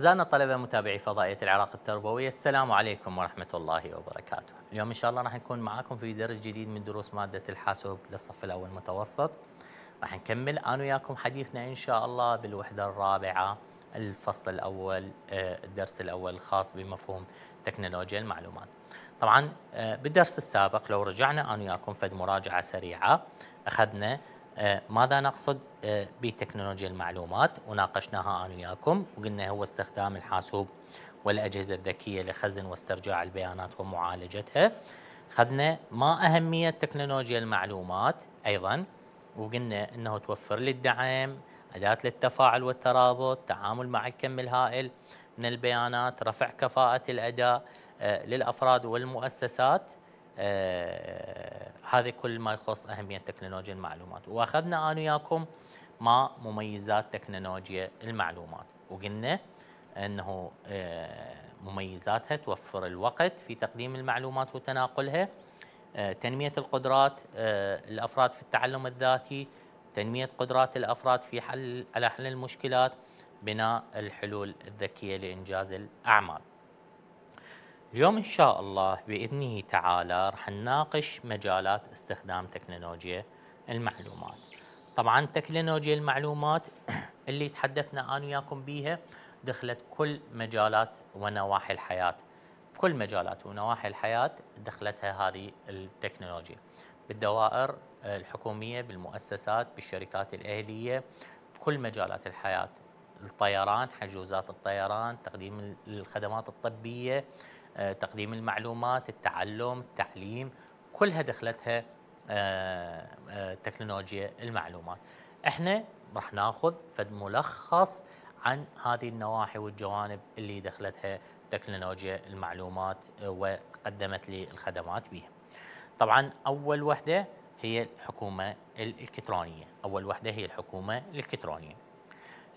أعزائنا الطلبة متابعي فضائية العراق التربوية السلام عليكم ورحمة الله وبركاته اليوم إن شاء الله راح نكون معاكم في درس جديد من دروس مادة الحاسوب للصف الأول المتوسط راح نكمل أنا وياكم حديثنا إن شاء الله بالوحدة الرابعة الفصل الأول آه، الدرس الأول الخاص بمفهوم تكنولوجيا المعلومات طبعا آه، بالدرس السابق لو رجعنا أنا وياكم فد مراجعة سريعة أخذنا آه، ماذا نقصد آه، بتكنولوجيا المعلومات وناقشناها أنا وياكم وقلنا هو استخدام الحاسوب والأجهزة الذكية لخزن واسترجاع البيانات ومعالجتها خذنا ما أهمية تكنولوجيا المعلومات أيضا وقلنا أنه توفر لي الدعم أداة للتفاعل والترابط تعامل مع الكم الهائل من البيانات رفع كفاءة الأداء آه، للأفراد والمؤسسات هذا كل ما يخص أهمية تكنولوجيا المعلومات وأخذنا أنا وياكم ما مميزات تكنولوجيا المعلومات وقلنا أنه آه، مميزاتها توفر الوقت في تقديم المعلومات وتناقلها آه، تنمية القدرات آه، الأفراد في التعلم الذاتي تنمية قدرات الأفراد في حل على حل المشكلات بناء الحلول الذكية لإنجاز الأعمال اليوم إن شاء الله بإذنه تعالى راح نناقش مجالات استخدام تكنولوجيا المعلومات طبعا تكنولوجيا المعلومات اللي تحدثنا أنا وياكم بيها دخلت كل مجالات ونواحي الحياة كل مجالات ونواحي الحياة دخلتها هذه التكنولوجيا بالدوائر الحكومية بالمؤسسات بالشركات الأهلية بكل مجالات الحياة الطيران حجوزات الطيران تقديم الخدمات الطبية آه، تقديم المعلومات التعلم التعليم كلها دخلتها آه، آه، تكنولوجيا المعلومات احنا راح ناخذ فد ملخص عن هذه النواحي والجوانب اللي دخلتها تكنولوجيا المعلومات وقدمت لي الخدمات بها طبعا اول وحده هي الحكومه الالكترونيه اول وحده هي الحكومه الالكترونيه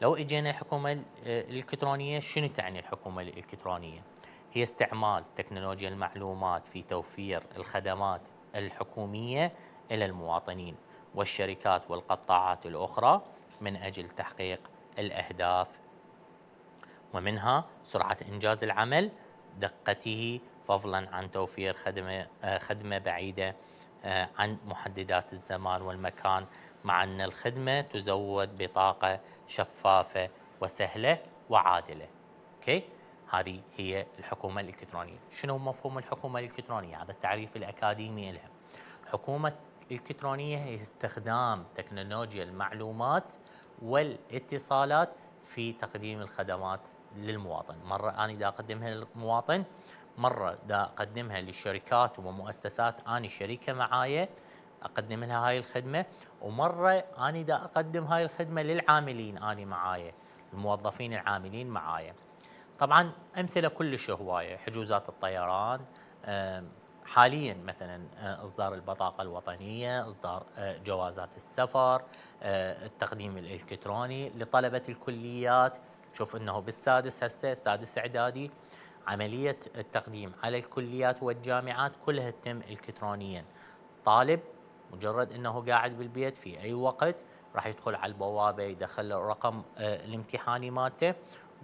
لو اجينا الحكومه الالكترونيه شنو تعني الحكومه الالكترونيه هي استعمال تكنولوجيا المعلومات في توفير الخدمات الحكوميه الى المواطنين والشركات والقطاعات الاخرى من اجل تحقيق الاهداف ومنها سرعه انجاز العمل دقته فضلا عن توفير خدمه خدمه بعيده آه، عن محددات الزمان والمكان مع ان الخدمه تزود بطاقه شفافه وسهله وعادله اوكي هذه هي الحكومة الإلكترونية شنو مفهوم الحكومة الإلكترونية هذا التعريف الأكاديمي لها حكومة الإلكترونية هي استخدام تكنولوجيا المعلومات والاتصالات في تقديم الخدمات للمواطن مرة أنا دا أقدمها للمواطن مرة دا أقدمها للشركات ومؤسسات أنا شريكة معايا أقدم لها هاي الخدمة ومرة أنا دا أقدم هاي الخدمة للعاملين أنا معايا الموظفين العاملين معايا طبعا امثله كلش هوايه حجوزات الطيران حاليا مثلا آه، اصدار البطاقه الوطنيه، اصدار آه، جوازات السفر، آه، التقديم الالكتروني لطلبه الكليات، شوف انه بالسادس هسه سادس اعدادي عمليه التقديم على الكليات والجامعات كلها تتم الكترونيا. طالب مجرد انه قاعد بالبيت في اي وقت راح يدخل على البوابه يدخل رقم الامتحاني مالته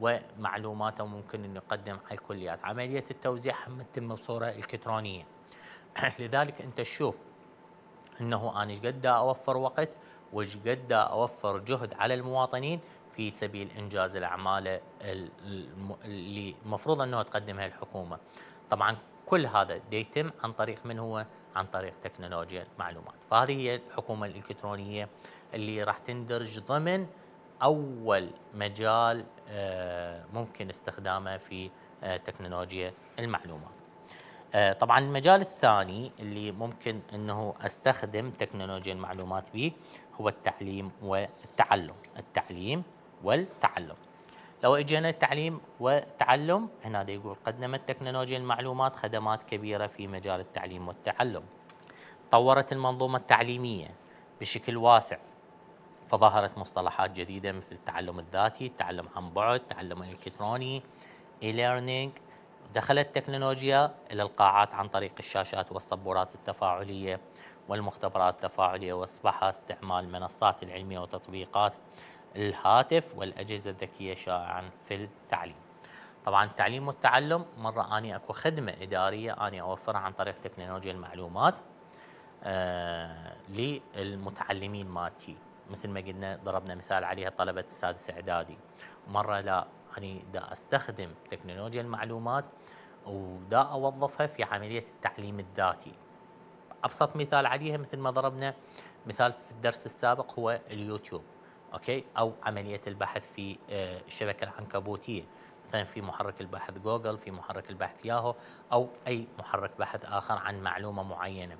ومعلوماته ممكن انه يقدم على الكليات عمليه التوزيع هم تتم بصوره الكترونيه لذلك انت تشوف انه انا قد اوفر وقت وش قد اوفر جهد على المواطنين في سبيل انجاز الاعمال اللي المفروض انه تقدمها الحكومه. طبعا كل هذا يتم عن طريق من هو؟ عن طريق تكنولوجيا المعلومات، فهذه هي الحكومه الالكترونيه اللي راح تندرج ضمن اول مجال آه، ممكن استخدامه في آه، تكنولوجيا المعلومات آه، طبعا المجال الثاني اللي ممكن انه استخدم تكنولوجيا المعلومات به هو التعليم والتعلم التعليم والتعلم لو اجينا التعليم والتعلم هنا يقول قدمت تكنولوجيا المعلومات خدمات كبيره في مجال التعليم والتعلم طورت المنظومه التعليميه بشكل واسع فظهرت مصطلحات جديدة مثل التعلم الذاتي، التعلم عن بعد، التعلم الإلكتروني، e e-learning دخلت التكنولوجيا إلى القاعات عن طريق الشاشات والصبورات التفاعلية والمختبرات التفاعلية وأصبح استعمال المنصات العلمية وتطبيقات الهاتف والأجهزة الذكية شائعا في التعليم طبعا التعليم والتعلم مرة أني أكو خدمة إدارية أني أوفرها عن طريق تكنولوجيا المعلومات آه للمتعلمين مالتي مثل ما قلنا ضربنا مثال عليها طلبة السادس إعدادي مرة لا يعني دا أستخدم تكنولوجيا المعلومات ودا أوظفها في عملية التعليم الذاتي أبسط مثال عليها مثل ما ضربنا مثال في الدرس السابق هو اليوتيوب أوكي أو عملية البحث في آه، الشبكة العنكبوتية مثلا في محرك البحث جوجل في محرك البحث ياهو أو أي محرك بحث آخر عن معلومة معينة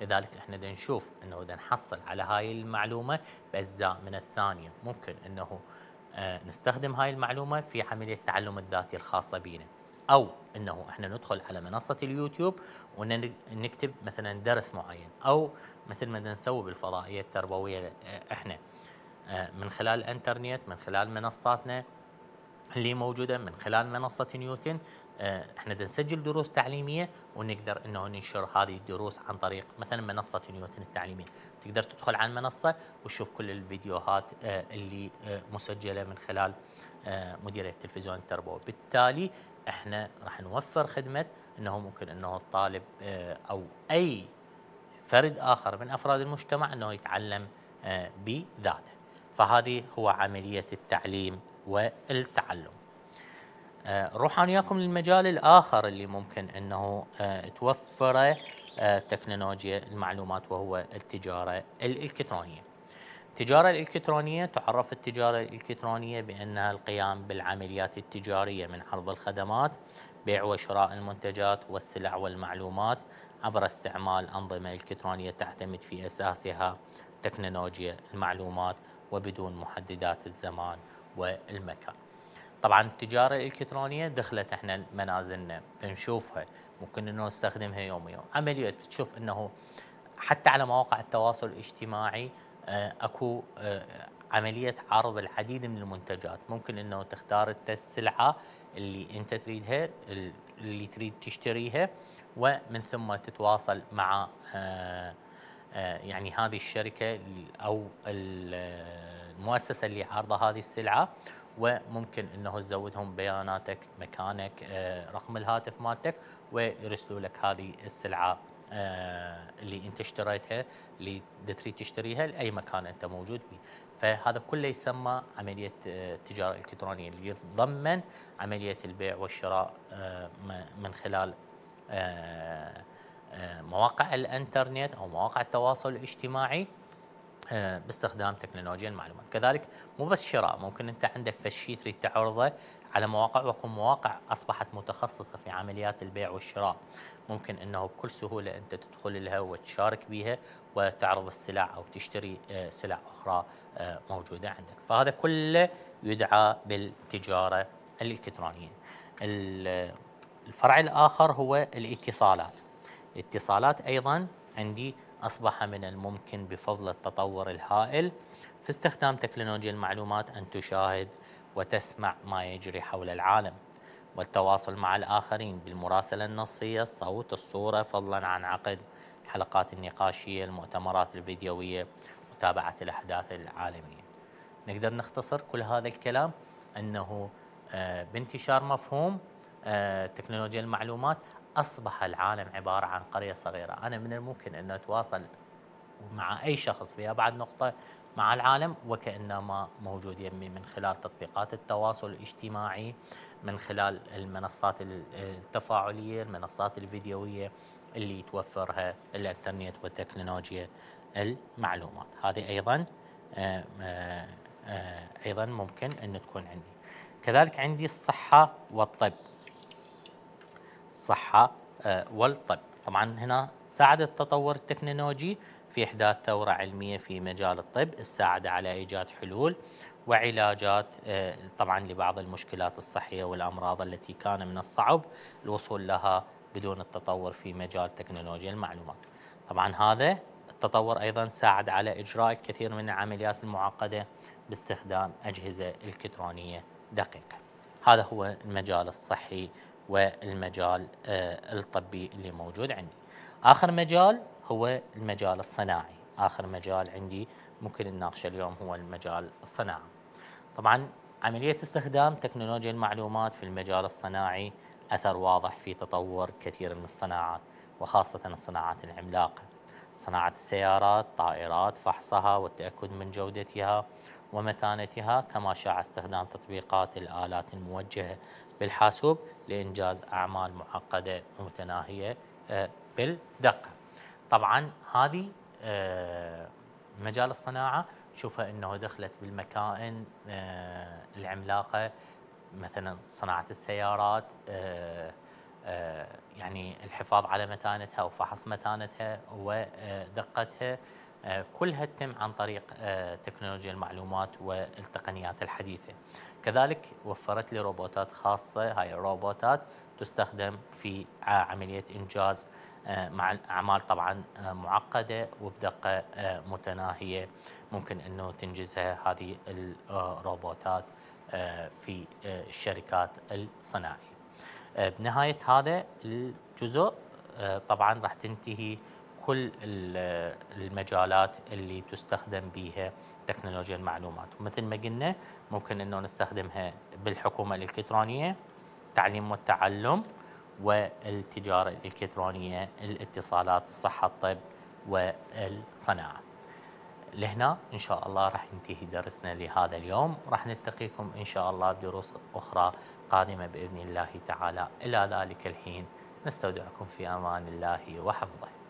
لذلك احنا دا نشوف انه دا نحصل على هاي المعلومه باجزاء من الثانيه ممكن انه آه، نستخدم هاي المعلومه في عمليه التعلم الذاتي الخاصه بينا او انه احنا ندخل على منصه اليوتيوب ونكتب مثلا درس معين او مثل ما نسوي بالفضائيه التربويه آه، احنا آه، من خلال الانترنت من خلال منصاتنا اللي موجوده من خلال منصه نيوتن آه، احنا بدنا نسجل دروس تعليميه ونقدر انه ننشر هذه الدروس عن طريق مثلا منصه نيوتن التعليميه، تقدر تدخل على المنصه وتشوف كل الفيديوهات آه، اللي آه، مسجله من خلال مديريه التلفزيون التربوي، بالتالي احنا راح نوفر خدمه انه ممكن انه الطالب او اي فرد اخر من افراد المجتمع انه يتعلم بذاته. فهذه هو عمليه التعليم والتعلم. نروح آه، وياكم للمجال الاخر اللي ممكن انه آه، توفره آه، تكنولوجيا المعلومات وهو التجاره الالكترونيه. التجاره الالكترونيه تعرف التجاره الالكترونيه بانها القيام بالعمليات التجاريه من عرض الخدمات، بيع وشراء المنتجات والسلع والمعلومات عبر استعمال انظمه الكترونيه تعتمد في اساسها تكنولوجيا المعلومات وبدون محددات الزمان والمكان. طبعا التجاره الالكترونيه دخلت احنا منازلنا بنشوفها ممكن انه نستخدمها يوم يوم عمليا بتشوف انه حتى على مواقع التواصل الاجتماعي آه، اكو آه، عمليه عرض العديد من المنتجات ممكن انه تختار انت السلعه اللي انت تريدها اللي تريد تشتريها ومن ثم تتواصل مع آه، يعني هذه الشركه او المؤسسه اللي عارضه هذه السلعه وممكن انه تزودهم بياناتك مكانك آه، رقم الهاتف مالتك ويرسلوا لك هذه السلعه آه، اللي انت اشتريتها اللي تريد تشتريها لاي مكان انت موجود به فهذا كله يسمى عمليه آه، التجاره الالكترونيه اللي يتضمن عمليه البيع والشراء من خلال مواقع الانترنت او مواقع التواصل الاجتماعي آه، باستخدام تكنولوجيا المعلومات كذلك مو بس شراء ممكن انت عندك فشي تريد تعرضه على مواقع وكم مواقع اصبحت متخصصه في عمليات البيع والشراء ممكن انه بكل سهوله انت تدخل لها وتشارك بها وتعرض السلع او تشتري آه، سلع اخرى آه، موجوده عندك فهذا كله يدعى بالتجاره الالكترونيه الفرع الاخر هو الاتصالات الاتصالات ايضا عندي أصبح من الممكن بفضل التطور الهائل في استخدام تكنولوجيا المعلومات أن تشاهد وتسمع ما يجري حول العالم والتواصل مع الآخرين بالمراسلة النصية الصوت الصورة فضلا عن عقد حلقات النقاشية المؤتمرات الفيديوية متابعة الأحداث العالمية نقدر نختصر كل هذا الكلام أنه آه، بانتشار مفهوم آه، تكنولوجيا المعلومات أصبح العالم عبارة عن قرية صغيرة أنا من الممكن أن أتواصل مع أي شخص في أبعد نقطة مع العالم وكأنما موجود يمي من خلال تطبيقات التواصل الاجتماعي من خلال المنصات التفاعلية المنصات الفيديوية اللي توفرها الانترنت والتكنولوجيا المعلومات هذه أيضا آه، آه، آه، أيضا ممكن أن تكون عندي كذلك عندي الصحة والطب الصحة آه، والطب طبعا هنا ساعد التطور التكنولوجي في إحداث ثورة علمية في مجال الطب ساعد على إيجاد حلول وعلاجات آه، طبعا لبعض المشكلات الصحية والأمراض التي كان من الصعب الوصول لها بدون التطور في مجال تكنولوجيا المعلومات طبعا هذا التطور أيضا ساعد على إجراء الكثير من العمليات المعقدة باستخدام أجهزة إلكترونية دقيقة هذا هو المجال الصحي والمجال آه، الطبي اللي موجود عندي اخر مجال هو المجال الصناعي اخر مجال عندي ممكن نناقشه اليوم هو المجال الصناعي طبعا عمليه استخدام تكنولوجيا المعلومات في المجال الصناعي اثر واضح في تطور كثير من الصناعات وخاصه الصناعات العملاقه صناعه السيارات طائرات فحصها والتاكد من جودتها ومتانتها كما شاع استخدام تطبيقات الآلات الموجهة بالحاسوب لإنجاز أعمال معقدة ومتناهية آه، بالدقة طبعا هذه آه، مجال الصناعة شوفها أنه دخلت بالمكائن آه، العملاقة مثلا صناعة السيارات يعني الحفاظ على متانتها وفحص متانتها ودقتها آه، كلها تتم عن طريق آه، تكنولوجيا المعلومات والتقنيات الحديثة كذلك وفرت لي روبوتات خاصة هاي الروبوتات تستخدم في عملية إنجاز آه، مع أعمال طبعا معقدة وبدقة متناهية ممكن أنه تنجزها هذه الروبوتات في الشركات الصناعية بنهاية هذا الجزء طبعا راح تنتهي كل المجالات اللي تستخدم بها تكنولوجيا المعلومات ومثل ما قلنا ممكن انه نستخدمها بالحكومه الالكترونيه التعليم والتعلم والتجاره الالكترونيه الاتصالات الصحه الطب والصناعه لهنا ان شاء الله راح ينتهي درسنا لهذا اليوم راح نلتقيكم ان شاء الله بدروس اخرى قادمه باذن الله تعالى الى ذلك الحين نستودعكم في امان الله وحفظه